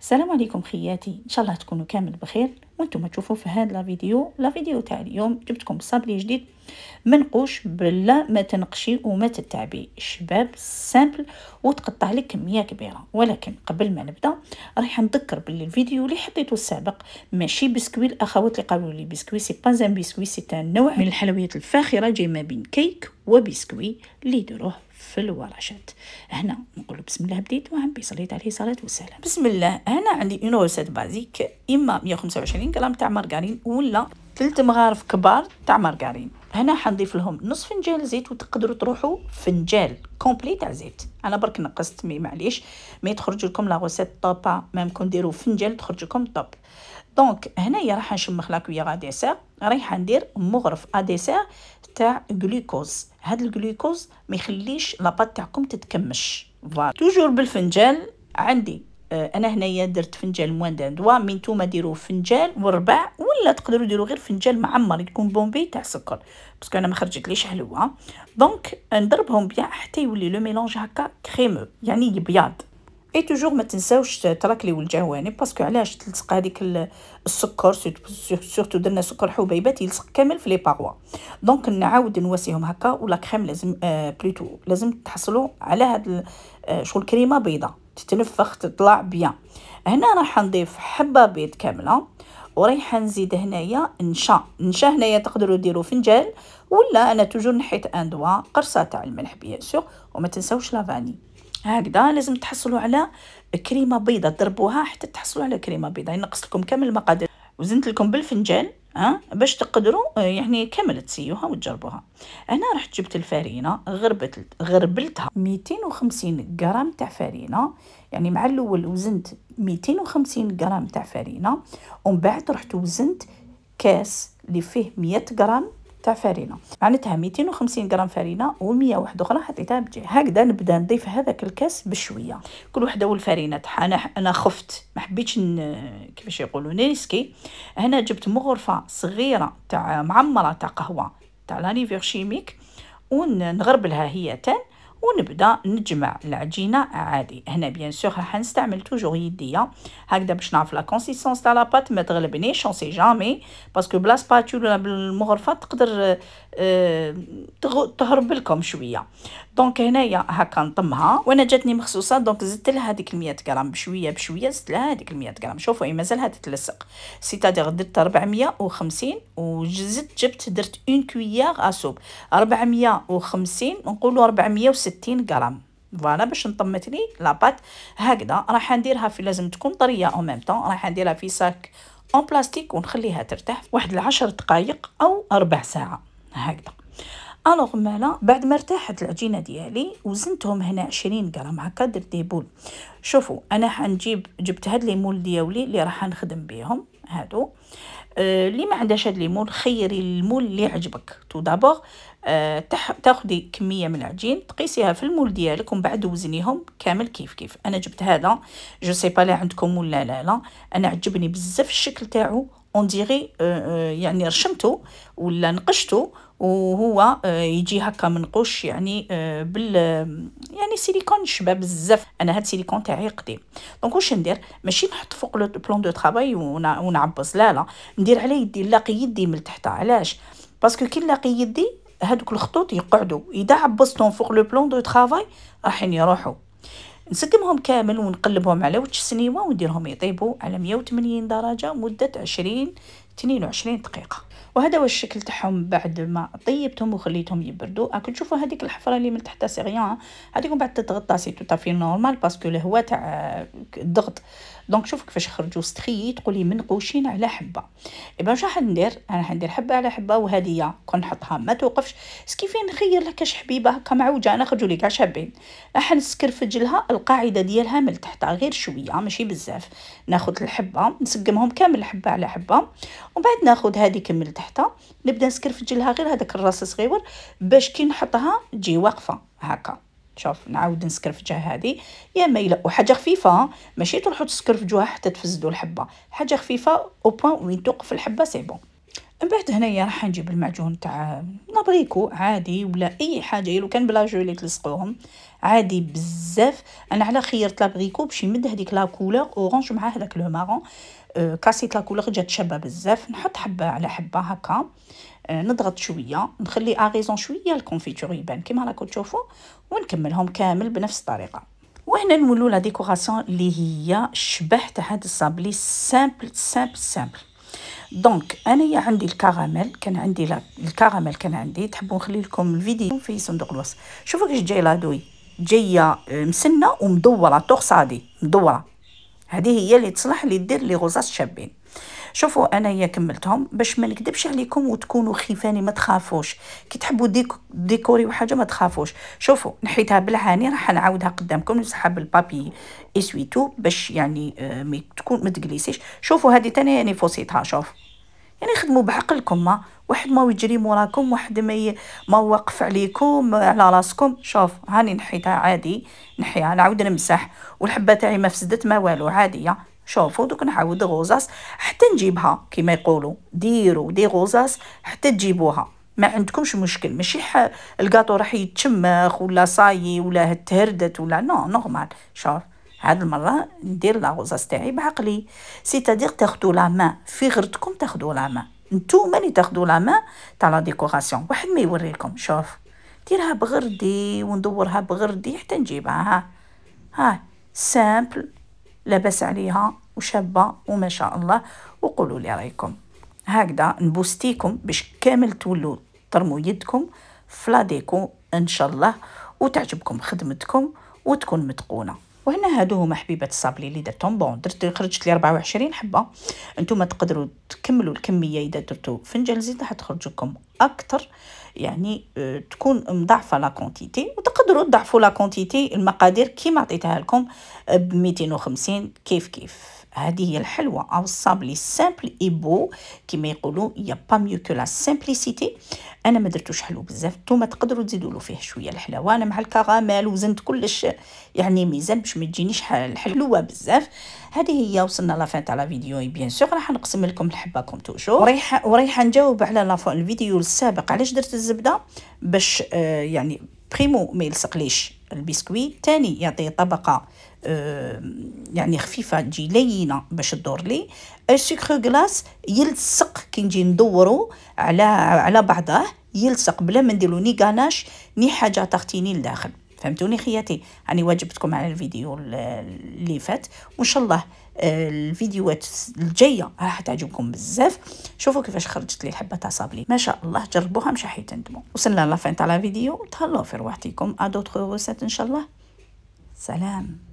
السلام عليكم خياتي ان شاء الله تكونوا كامل بخير وانتم تشوفوا في هذا الفيديو لا فيديو تاع اليوم جبتكم صابلي جديد منقوش بلا ما تنقشي وما تتعبي شباب سامبل وتقطع لك كميه كبيره ولكن قبل ما نبدا رايح نذكر باللي الفيديو اللي حطيته السابق ماشي بسكوي الاخوات اللي قالوا لي بسكوي سي با زان بسكوي سي نوع من الحلويات الفاخره جاي ما بين كيك وبسكوي اللي يديروه في الورشات هنا نقول بسم الله بديت وعمي بيصليت عليه صلاة والسلام بسم الله هنا عندي اون روسيت بازيك اما 125 غرام تاع مارغرين ولا ثلث مغارف كبار تاع مارغرين هنا حنضيف لهم نص فنجان زيت وتقدروا تروحوا فنجان كومبلي تاع زيت انا برك نقصت مي معليش مي تخرج لكم لا غوسيت طابا مامكم ديروا فنجان تخرج لكم طوب دونك هنايا راح نشمخ لاكويا غاديسير رايحه ندير مغرف اديسير تاع غلوكوز هاد الغلوكوز ما يخليش لاباط تاعكم تتكمش فوالا توجور بالفنجان عندي آه، انا هنايا درت فنجان موان دوا مي نتوما ديروا فنجان وربع ولا تقدروا ديروا غير فنجان معمر يكون بومبي تاع سكر باسكو انا ما خرجتليش حلوه دونك نضربهم بيان حتى يولي لو ميلونج هكا كريمو يعني يبيض اي توجور ما تنساوش تراكليو الجوانب باسكو علاش تلصق هذيك السكر سورتو درنا سكر حبيبات يلصق كامل في لي باغوا دونك نعاود نواسيهم هكا ولا كريم لازم آه بلوتو لازم تحصلوا على هاد آه شغل كريمه بيضه تتلفخ تطلع بيان هنا راح نضيف حبه بيض كامله وريح نزيد هنايا نشا نشا هنايا تقدروا ديروا فنجان ولا انا توجور نحيت ان دوا قرصه تاع الملح بيان سور وما تنساوش لافاني هكذا لازم تحصلوا على كريمه بيضه ضربوها حتى تحصلوا على كريمه بيضه ينقص لكم كامل المقادير وزنت لكم بالفنجان ها باش تقدروا آه، يعني كامل تسيوها وتجربوها انا رحت جبت الفرينه غربت غربلتها 250 غرام تاع فرينه يعني مع الاول وزنت 250 غرام تاع فرينه ومن بعد رحت وزنت كاس اللي فيه 100 غرام تاع فرينه معناتها 250 غرام فرينه و100 واحده اخرى حطيتها بجي هكذا نبدا نضيف هذاك الكاس بشويه كل وحده والفرينه تاعها انا انا خفت ما حبيتش ن... كيفاش يقولوا نريسكي هنا جبت مغرفه صغيره تاع معمره تاع قهوه تاع لانيفير شيميك ونغربلها هي تان ونبدا نجمع العجينه عادي هنا بيان سور راح نستعمل توجور يديا هكذا باش نعرف لا كونسيستونس تاع لا بات ما تغلبنيش اون سي جامي باسكو بلا سباتولا بالمغرفه تقدر اه تهرب لكم شويه دونك هنايا هكا نطمها وانا جاتني مخصوصه دونك زدت لها هذيك ال 100 غرام بشويه بشويه زدت لها هذيك ال 100 غرام شوفوا اي مازالها تتلصق سيتادير درت 450 وزدت جبت درت اون كويير ا سوب 450 نقولوا 460 60 غرام فوالا باش نطمت لي لاباط هكذا راح نديرها في لازم تكون طريه او ميم طون راح نديرها في ساك اون بلاستيك ونخليها ترتاح واحد العشر دقائق او ربع ساعه هكذا الوغ مالا بعد ما ارتاحت العجينه ديالي وزنتهم هنا 20 غرام هكا درت دي بول شوفوا انا حنجيب جبت هاد لي مول ديالي اللي راح نخدم بيهم هادو آه، اللي ما عندهاش هاد الليمون خيري المول اللي عجبك تو دابور آه، تاخدي كميه من العجين تقيسيها في المول ديالك ومن بعد وزنيهم كامل كيف كيف انا جبت هذا جو سي با لا عندكم ولا لا لا انا عجبني بزاف الشكل تاعو اون ديغي آه، آه، يعني رشمته ولا نقشته وهو آه، يجي هكا منقوش يعني بال يعني سيليكون شباب بزاف انا هاد سيليكون تاعي قديم دونك واش ندير ماشي نحط فوق لو بلون دو طرافاي ونعبص لا لا ندير على يدي نلاقي يدي من تحت علاش باسكو كي نلاقي يدي هادوك الخطوط يقعدوا اذا عبصتهم فوق لو بلون دو طرافاي راحين يروحوا نسقمهم كامل ونقلبهم على وجه سنيوه ونديرهم يطيبوا على 180 درجه مده 20 22 دقيقه وهذا هو الشكل تاعهم بعد ما طيبتهم وخليتهم يبردوا راكم تشوفوا هذيك الحفره اللي من تحت سيغيان هذيك من بعد تتغطى سي تو تافي نورمال باسكو الهواء تاع الضغط دونك شوف كيفاش خرجوا ستخي تقولي منقوشين على حبه اي باش راح ندير انا راح ندير حبه على حبه وهذه كون نحطها ما توقفش سكيفي نخير لك كاش حبيبه هكا معوجه انا خرجوا لي كاع شابين راح نسكرفج لها القاعده ديالها من تحت غير شويه ماشي بزاف ناخذ الحبه نسقمهم كامل حبه على حبه ومن بعد ناخذ هذيك من تحتها نبدا نسكرفجلها غير هذاك الراس صغيور باش كي نحطها تجي واقفه هكا شوف نعاود نسكرفجها هذه يا مايله وحاجه خفيفه ماشي تروحوا تسكرفجوها حتى تفزدوا الحبه حاجه خفيفه او بوين وين توقف الحبه سي بون من بعد هنايا راح نجيب المعجون تاع لابريكو عادي ولا اي حاجه لو كان بلا جولي تلصقوهم عادي بزاف انا على خيرت لابريكو باش يمد هذيك لا كولور اورانج مع هذاك لو مارون أه، كاسيت لا كولور جات شابه بزاف نحط حبه على حبه هكا أه، نضغط شويه نخلي اغيزون شويه الكونفيتور يبان كيما راكم تشوفوا ونكملهم كامل بنفس الطريقه وهنا نولوا لا ديكوراسيون اللي هي شبه تاع هاد الصابلي سامبل سامبل سامبل دونك انايا عندي الكراميل كان عندي لا الكراميل كان عندي تحبوا نخلي لكم الفيديو في صندوق الوصف شوفوا كيش جاي لادوي جايه آه، مسنه ومدوره تقصادي مدوره هذه هي اللي تصلح اللي دير لي غوزات شابين شوفوا انايا كملتهم باش ما نكذبش عليكم وتكونوا خيفاني ما تخافوش كي تحبوا ديك ديكوري وحاجه ما تخافوش شوفوا نحيتها بالعاني راح نعاودها قدامكم نمسحها بالبابي اسويتو باش يعني آه، ما تكون ما تقليسيش شوفوا هذه ثاني يعني فوسيتها شوف يعني خدموا بعقلكم ما واحد ما يجري موراكم واحد ما ي... ما واقف عليكم آه، على راسكم شوف هاني نحيتها عادي نحيها نعاود نمسح والحبه تاعي ما فسدت ما والو عاديه شوفوا دوك نعاود دي غوزاس حتى نجيبها كما يقولوا ديروا دي غوزاس حتى تجيبوها ما عندكمش مشكل ماشي الكاطو راح يتشمخ ولا صاي ولا تهردت ولا نو نورمال شوف هاد المرة ندير لا غوزاس تاعي بعقلي سيتادير تاخدو لا ما في غرتكم تاخدو لا ما نتوما اللي تاخدو لا ما تاع لا ديكوراسيون واحد ما يوريكم شوف ديرها بغردي وندورها بغردي حتى نجيبها ها ها سامبل لاباس عليها وشابه وما شاء الله وقولوا لي رايكم هكذا نبوستيكم باش كامل تولوا ترموا يدكم فلاديكو ان شاء الله وتعجبكم خدمتكم وتكون متقونه وهنا هادو هما حبيبات الصابلي اللي درتهم بون درت خرجت لي 24 حبه انتم تقدروا تكملوا الكميه اذا درتو فنجان زيت راح تخرج لكم اكثر يعني آه، تكون مضاعفه لا كونتيتي وتقدروا تضعفوا لا كونتيتي المقادير كيما عطيتها لكم آه، ب 250 كيف كيف هذه هي الحلوه او الصابلي سامبل اي بو كيما يقولوا يا با ميو كو لا سامبليسيتي انا ما درتوش حلو بزاف نتوما تقدروا تزيدوا له فيه شويه الحلاوه انا مع الكراميل وزنت كلش يعني ميزان باش ما تجينيش الحلوه بزاف هذه هي وصلنا لافان تاع لا فيديو بيان سور راح نقسم لكم الحبه كوم توجور وريحه وريحه نجاوب على لافون الفيديو السابق علاش درت الزبده باش آه يعني بريمو ما يلصقليش البسكوي ثاني يعطي طبقه آه يعني خفيفه تجي لينه باش تدور لي السكر غلاس يلصق كي نجي ندورو على على بعضه يلصق بلا ما نديرو ني غاناش ني حاجه تغطيني لداخل فهمتوني خياتي راني واجبتكم على الفيديو اللي فات وان شاء الله آه، الفيديوهات الجايه راح تعجبكم بزاف شوفوا كيفاش خرجت لي الحبه تاع صابلي ما شاء الله جربوها مش تندموا وصلنا لافين تاع فيديو تهلاو في رواحتكم ا دوطخ ان شاء الله سلام